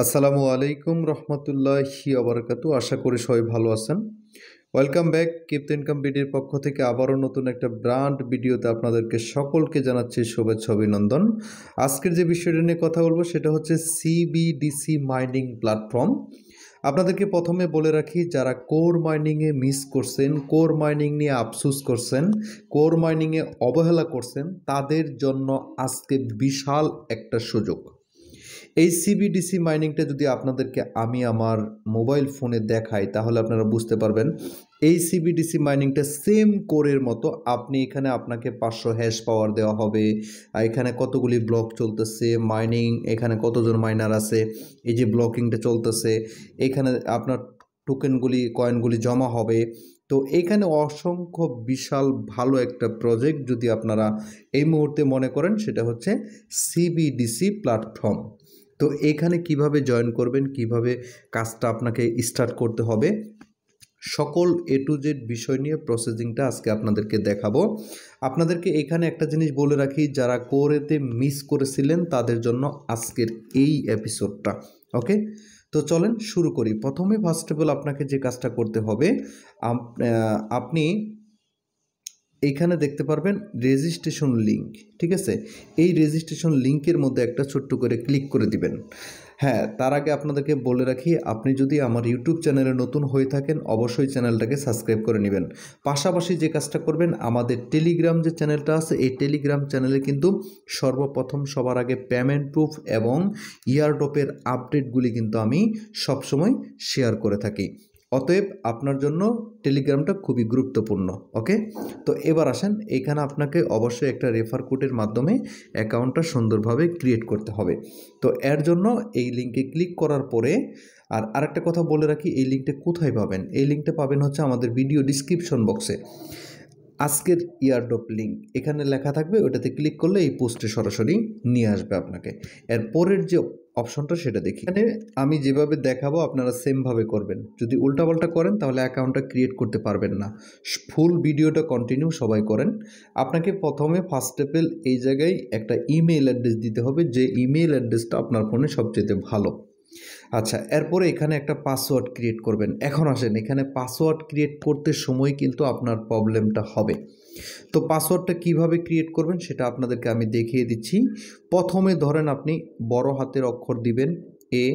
আসসালামু আলাইকুম রহমতুল্লাহি আবরকাত আশা করি সবাই ভালো আছেন ওয়েলকাম ব্যাক কিপ্ত ইনকাম বিডির পক্ষ থেকে আবারও নতুন একটা ব্র্যান্ড ভিডিওতে আপনাদেরকে সকলকে জানাচ্ছি শুভেচ্ছা অভিনন্দন আজকের যে বিষয়টা নিয়ে কথা বলবো সেটা হচ্ছে সিবিডিসি মাইনিং প্ল্যাটফর্ম আপনাদেরকে প্রথমে বলে রাখি যারা কোর মাইনিংয়ে মিস করছেন কোর মাইনিং নিয়ে আফসুস করছেন কোর মাইনিংয়ে অবহেলা করছেন তাদের জন্য আজকে বিশাল একটা সুযোগ এই সিবিডিসি মাইনিংটা যদি আপনাদেরকে আমি আমার মোবাইল ফোনে দেখাই তাহলে আপনারা বুঝতে পারবেন এই সিবিডিসি মাইনিংটা সেম কোরের মতো আপনি এখানে আপনাকে পাঁচশো হ্যাশ পাওয়ার দেওয়া হবে এখানে কতগুলি ব্লক চলতেছে মাইনিং এখানে কতজন মাইনার আছে এই যে ব্লকিংটা চলতেছে এখানে আপনার টোকেনগুলি কয়েনগুলি জমা হবে তো এখানে অসংখ্য বিশাল ভালো একটা প্রজেক্ট যদি আপনারা এই মুহূর্তে মনে করেন সেটা হচ্ছে সিবিডিসি প্ল্যাটফর্ম তো এখানে কিভাবে জয়েন করবেন কিভাবে কাজটা আপনাকে স্টার্ট করতে হবে সকল এ টু জেড বিষয় নিয়ে প্রসেসিংটা আজকে আপনাদেরকে দেখাবো আপনাদেরকে এখানে একটা জিনিস বলে রাখি যারা কোরেতে মিস করেছিলেন তাদের জন্য আজকের এই এপিসোডটা ওকে তো চলেন শুরু করি প্রথমে ফার্স্ট অফ অল আপনাকে যে কাজটা করতে হবে আপনি এখানে দেখতে পারবেন রেজিস্ট্রেশন লিঙ্ক ঠিক আছে এই রেজিস্ট্রেশন লিঙ্কের মধ্যে একটা ছোট্ট করে ক্লিক করে দিবেন হ্যাঁ তার আগে আপনাদেরকে বলে রাখি আপনি যদি আমার ইউটিউব চ্যানেলে নতুন হয়ে থাকেন অবশ্যই চ্যানেলটাকে সাবস্ক্রাইব করে নেবেন পাশাপাশি যে কাজটা করবেন আমাদের টেলিগ্রাম যে চ্যানেলটা আছে এই টেলিগ্রাম চ্যানেলে কিন্তু সর্বপ্রথম সবার আগে পেমেন্ট প্রুফ এবং ইয়ারডপের আপডেটগুলি কিন্তু আমি সবসময় শেয়ার করে থাকি অতএব আপনার জন্য টেলিগ্রামটা খুবই গুরুত্বপূর্ণ ওকে তো এবার আসেন এখানে আপনাকে অবশ্যই একটা রেফার কোডের মাধ্যমে অ্যাকাউন্টটা সুন্দরভাবে ক্রিয়েট করতে হবে তো এর জন্য এই লিঙ্কে ক্লিক করার পরে আর আরেকটা কথা বলে রাখি এই লিঙ্কটা কোথায় পাবেন এই লিঙ্কটা পাবেন হচ্ছে আমাদের ভিডিও ডিসক্রিপশন বক্সে আজকের ইয়ারডপ লিঙ্ক এখানে লেখা থাকবে ওটাতে ক্লিক করলে এই পোস্টে সরাসরি নিয়ে আসবে আপনাকে এর পরের যে অপশনটা সেটা দেখি এখানে আমি যেভাবে দেখাবো আপনারা সেমভাবে করবেন যদি উল্টাপাল্টা করেন তাহলে অ্যাকাউন্টটা ক্রিয়েট করতে পারবেন না ফুল ভিডিওটা কন্টিনিউ সবাই করেন আপনাকে প্রথমে ফার্স্ট স্টেপেল এই জায়গায় একটা ইমেল অ্যাড্রেস দিতে হবে যে ইমেল অ্যাড্রেসটা আপনার ফোনে সবচেয়ে ভালো আচ্ছা এরপরে এখানে একটা পাসওয়ার্ড ক্রিয়েট করবেন এখন আসেন এখানে পাসওয়ার্ড ক্রিয়েট করতে সময় কিন্তু আপনার প্রবলেমটা হবে তো পাসওয়ার্ডটা কিভাবে ক্রিয়েট করবেন সেটা আপনাদেরকে আমি দেখিয়ে দিচ্ছি প্রথমে ধরেন আপনি বড় হাতের অক্ষর দিবেন এ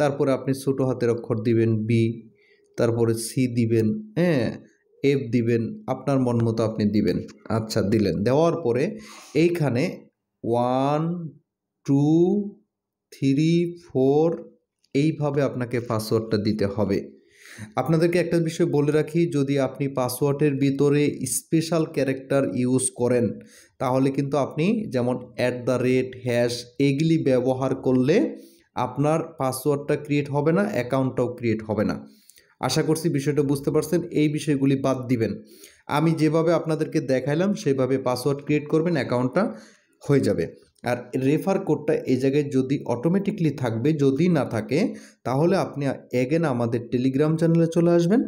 তারপরে আপনি ছোটো হাতের অক্ষর দিবেন বি তারপরে সি দিবেন হ্যাঁ এফ দিবেন আপনার মন মতো আপনি দিবেন আচ্ছা দিলেন দেওয়ার পরে এইখানে ওয়ান টু থ্রি ফোর এইভাবে আপনাকে পাসওয়ার্ডটা দিতে হবে আপনাদেরকে একটা বিষয় বলে রাখি যদি আপনি পাসওয়ার্ডের ভিতরে স্পেশাল ক্যারেক্টার ইউজ করেন তাহলে কিন্তু আপনি যেমন অ্যাট দ্য রেট হ্যাশ এগুলি ব্যবহার করলে আপনার পাসওয়ার্ডটা ক্রিয়েট হবে না অ্যাকাউন্টটাও ক্রিয়েট হবে না আশা করছি বিষয়টা বুঝতে পারছেন এই বিষয়গুলি বাদ দিবেন আমি যেভাবে আপনাদেরকে দেখাইলাম সেভাবে পাসওয়ার্ড ক্রিয়েট করবেন অ্যাকাউন্টটা হয়ে যাবে আর রেফার কোডটা এই জায়গায় যদি অটোমেটিকলি থাকবে যদি না থাকে তাহলে আপনি অ্যাগেন আমাদের টেলিগ্রাম চ্যানেলে চলে আসবেন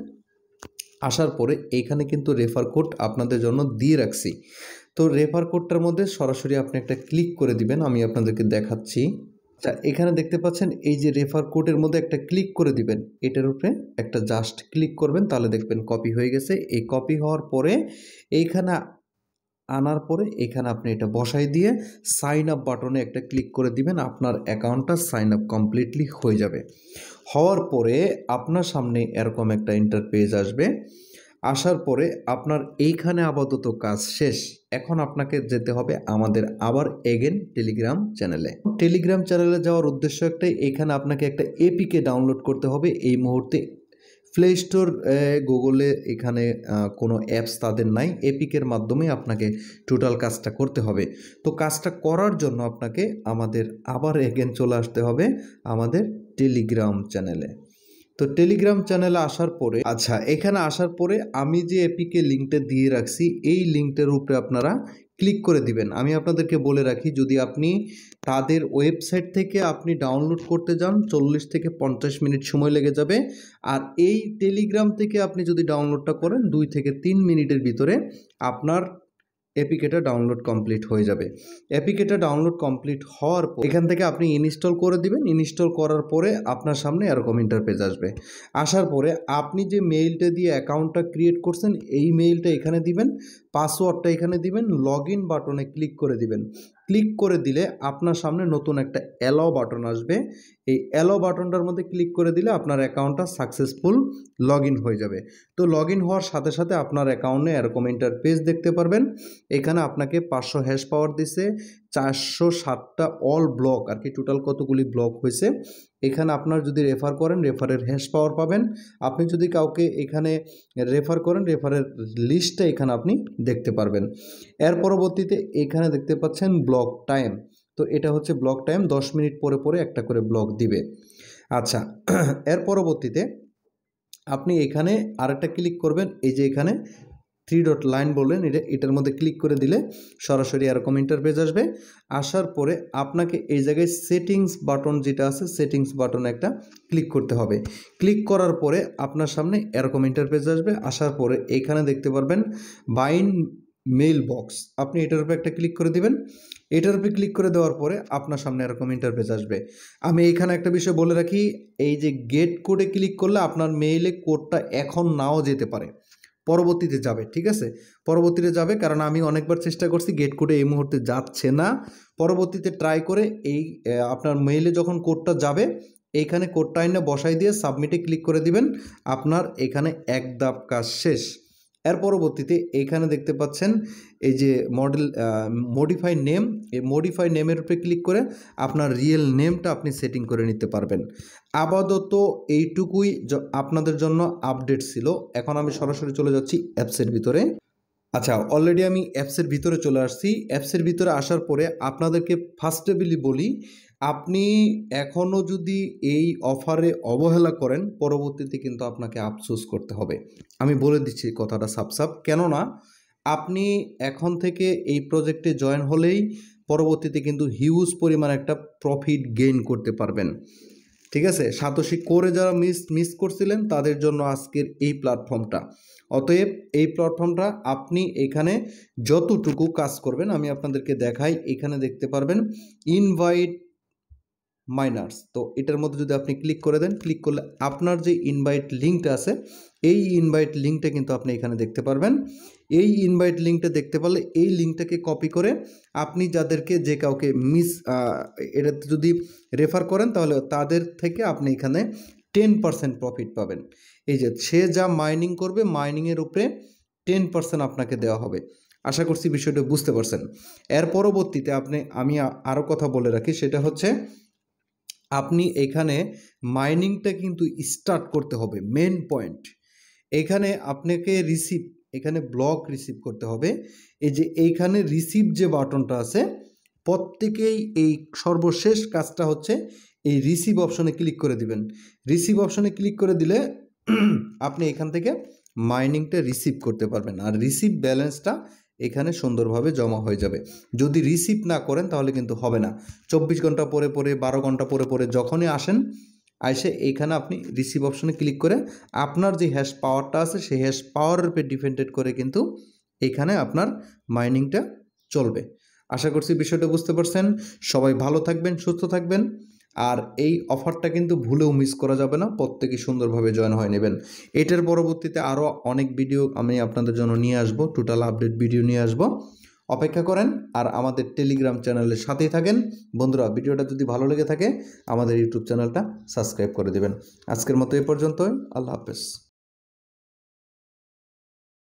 আসার পরে এইখানে কিন্তু রেফার কোড আপনাদের জন্য দিয়ে রাখছি তো রেফার কোডটার মধ্যে সরাসরি আপনি একটা ক্লিক করে দিবেন আমি আপনাদেরকে দেখাচ্ছি আচ্ছা এখানে দেখতে পাচ্ছেন এই যে রেফার কোডের মধ্যে একটা ক্লিক করে দিবেন এটার উপরে একটা জাস্ট ক্লিক করবেন তাহলে দেখবেন কপি হয়ে গেছে এই কপি হওয়ার পরে এইখানে আনার পরে এখানে আপনি এটা বসাই দিয়ে সাইন আপ বাটনে একটা ক্লিক করে দিবেন আপনার অ্যাকাউন্টটা সাইন আপ কমপ্লিটলি হয়ে যাবে হওয়ার পরে আপনার সামনে এরকম একটা ইন্টারপেজ আসবে আসার পরে আপনার এইখানে আপাতত কাজ শেষ এখন আপনাকে যেতে হবে আমাদের আবার এগেন টেলিগ্রাম চ্যানেলে টেলিগ্রাম চ্যানেলে যাওয়ার উদ্দেশ্য একটাই এখানে আপনাকে একটা এপিকে ডাউনলোড করতে হবে এই মুহূর্তে প্লে স্টোর গুগলে এখানে কোনো অ্যাপস তাদের নাই এপিকের মাধ্যমে আপনাকে টোটাল কাজটা করতে হবে তো কাজটা করার জন্য আপনাকে আমাদের আবার এগেন চলে আসতে হবে আমাদের টেলিগ্রাম চ্যানেলে তো টেলিগ্রাম চ্যানেলে আসার পরে আচ্ছা এখানে আসার পরে আমি যে এপিকে লিঙ্কটা দিয়ে রাখছি এই লিঙ্কটার উপরে আপনারা ক্লিক করে দিবেন আমি আপনাদেরকে বলে রাখি যদি আপনি তাদের ওয়েবসাইট থেকে আপনি ডাউনলোড করতে যান চল্লিশ থেকে পঞ্চাশ মিনিট সময় লেগে যাবে আর এই টেলিগ্রাম থেকে আপনি যদি ডাউনলোডটা করেন দুই থেকে তিন মিনিটের ভিতরে আপনার অ্যাপিকেটা ডাউনলোড কমপ্লিট হয়ে যাবে অ্যাপিকেটা ডাউনলোড কমপ্লিট হওয়ার পর এখান থেকে আপনি ইনস্টল করে দিবেন ইনস্টল করার পরে আপনার সামনে এরকম ইন্টারপেজ আসবে আসার পরে আপনি যে মেইলটা দিয়ে অ্যাকাউন্টটা ক্রিয়েট করছেন এই মেইলটা এখানে দিবেন পাসওয়ার্ডটা এখানে দিবেন লগ ইন বাটনে ক্লিক করে দিবেন ক্লিক করে দিলে আপনার সামনে নতুন একটা অ্যালাও বাটন আসবে এই অ্যালাও বাটনটার মধ্যে ক্লিক করে দিলে আপনার অ্যাকাউন্টটা সাকসেসফুল লগ হয়ে যাবে তো লগ হওয়ার সাথে সাথে আপনার অ্যাকাউন্টে এরকম ইন্টার পেজ দেখতে পারবেন এখানে আপনাকে পাঁচশো হ্যাশ পাওয়ার দিছে চারশো সাতটা অল ব্লক আর কি টোটাল কতগুলি ব্লক হয়েছে এখানে আপনার যদি রেফার করেন রেফারের হ্যাশ পাওয়ার পাবেন আপনি যদি কাউকে এখানে রেফার করেন রেফারের লিস্টটা এখানে আপনি দেখতে পারবেন এর পরবর্তীতে এখানে দেখতে পাচ্ছেন ব্লক টাইম তো এটা হচ্ছে ব্লক টাইম দশ মিনিট পরে পরে একটা করে ব্লক দিবে আচ্ছা এর পরবর্তীতে আপনি এখানে আরেকটা ক্লিক করবেন এই যে এখানে থ্রি ডট লাইন বললেন এটা এটার মধ্যে ক্লিক করে দিলে সরাসরি এরকম ইন্টারপেজ আসবে আসার পরে আপনাকে এই জায়গায় সেটিংস বাটন যেটা আছে সেটিংস বাটন একটা ক্লিক করতে হবে ক্লিক করার পরে আপনার সামনে এরকম ইন্টারপেজ আসবে আসার পরে এখানে দেখতে পারবেন বাইন মেল বক্স আপনি এটার উপরে একটা ক্লিক করে দিবেন এটার উপরে ক্লিক করে দেওয়ার পরে আপনার সামনে এরকম ইন্টারফেস আসবে আমি এইখানে একটা বিষয় বলে রাখি এই যে গেট কোডে ক্লিক করলে আপনার মেইলে কোডটা এখন নাও যেতে পারে পরবর্তীতে যাবে ঠিক আছে পরবর্তীতে যাবে কারণ আমি অনেকবার চেষ্টা করছি গেট কোডে এই মুহূর্তে যাচ্ছে না পরবর্তীতে ট্রাই করে এই আপনার মেইলে যখন কোডটা যাবে এইখানে কোডটা আইনে বসাই দিয়ে সাবমিটে ক্লিক করে দিবেন আপনার এখানে এক ধাপ কাজ শেষ এর পরবর্তীতে এইখানে দেখতে পাচ্ছেন এই যে মডেল মডিফাই নেম এই মডিফাই নেমের উপরে ক্লিক করে আপনার রিয়েল নেমটা আপনি সেটিং করে নিতে পারবেন আপাতত এইটুকুই আপনাদের জন্য আপডেট ছিল এখন আমি সরাসরি চলে যাচ্ছি অ্যাপসের ভিতরে আচ্ছা অলরেডি আমি অ্যাপসের ভিতরে চলে আসছি অ্যাপসের ভিতরে আসার পরে আপনাদেরকে ফার্স্টেবলি বলি আপনি এখনও যদি এই অফারে অবহেলা করেন পরবর্তীতে কিন্তু আপনাকে আফসোস করতে হবে আমি বলে দিচ্ছি কথাটা সাপসাপ কেননা আপনি এখন থেকে এই প্রজেক্টে জয়েন হলেই পরবর্তীতে কিন্তু হিউজ পরিমাণ একটা প্রফিট গেইন করতে পারবেন ঠিক আছে সাতোষী করে যারা মিস মিস করছিলেন তাদের জন্য আজকের এই প্ল্যাটফর্মটা অতএব এই প্ল্যাটফর্মটা আপনি এখানে যতটুকু কাজ করবেন আমি আপনাদেরকে দেখাই এখানে দেখতে পারবেন ইনভাইট মাইনার্স তো এটার মধ্যে যদি আপনি ক্লিক করে দেন ক্লিক করলে আপনার যে ইনভাইট লিঙ্কটা আছে এই ইনভাইট লিঙ্কটা কিন্তু আপনি এখানে দেখতে পারবেন এই ইনভাইট লিঙ্কটা দেখতে পারলে এই লিঙ্কটাকে কপি করে আপনি যাদেরকে যে কাউকে মিস এটাতে যদি রেফার করেন তাহলে তাদের থেকে আপনি এখানে টেন পার্সেন্ট প্রফিট পাবেন এই যে সে যা মাইনিং করবে মাইনিংয়ের উপরে টেন পার্সেন্ট আপনাকে দেওয়া হবে আশা করছি বিষয়টা বুঝতে পারছেন এর পরবর্তীতে আপনি আমি আরও কথা বলে রাখি সেটা হচ্ছে আপনি এখানে মাইনিংটা কিন্তু স্টার্ট করতে হবে মেন পয়েন্ট এখানে আপনাকে রিসিভ এখানে ব্লক রিসিভ করতে হবে এই যে এইখানে রিসিভ যে বাটনটা আছে প্রত্যেকেই এই সর্বশেষ কাজটা হচ্ছে এই রিসিভ অপশনে ক্লিক করে দিবেন রিসিভ অপশনে ক্লিক করে দিলে আপনি এখান থেকে মাইনিংটা রিসিভ করতে পারবেন আর রিসিভ ব্যালেন্সটা এখানে সুন্দরভাবে জমা হয়ে যাবে যদি রিসিভ না করেন তাহলে কিন্তু হবে না চব্বিশ ঘন্টা পরে পরে বারো ঘন্টা পরে পরে যখনই আসেন আসে এইখানে আপনি রিসিভ অপশনে ক্লিক করে আপনার যে হ্যাশ পাওয়ারটা আছে সেই হ্যাশ পাওয়ারের উপরে ডিপেন্ডেড করে কিন্তু এখানে আপনার মাইনিংটা চলবে আশা করছি বিষয়টা বুঝতে পারছেন সবাই ভালো থাকবেন সুস্থ থাকবেন আর এই অফারটা কিন্তু ভুলেও মিস করা যাবে না প্রত্যেকেই সুন্দরভাবে জয়েন হয়ে নেবেন এটার পরবর্তীতে আরও অনেক ভিডিও আমি আপনাদের জন্য নিয়ে আসব টোটাল আপডেট ভিডিও নিয়ে আসব অপেক্ষা করেন আর আমাদের টেলিগ্রাম চ্যানেলের সাথেই থাকেন বন্ধুরা ভিডিওটা যদি ভালো লেগে থাকে আমাদের ইউটিউব চ্যানেলটা সাবস্ক্রাইব করে দেবেন আজকের মতো এ পর্যন্তই আল্লাহ হাফেজ